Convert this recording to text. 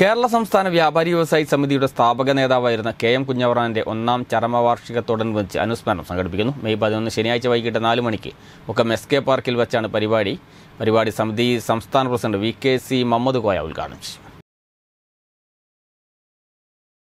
കേരള സംസ്ഥാന വ്യാപാരി വ്യവസായി സമിതിയുടെ സ്ഥാപക നേതാവായിരുന്ന കെ എം കുഞ്ഞവറാന്റെ ഒന്നാം ചരമവാർഷികത്തോടനുബന്ധിച്ച് അനുസ്മരണം സംഘടിപ്പിക്കുന്നു മെയ് പതിനൊന്ന് ശനിയാഴ്ച വൈകിട്ട് നാല് മണിക്ക് ഒക്കെ എസ് പാർക്കിൽ വെച്ചാണ് പരിപാടി പരിപാടി സമിതി സംസ്ഥാന പ്രസിഡന്റ് വി കെ സി മമ്മദ് കോയ ഉദ്ഘാടനം ചെയ്യും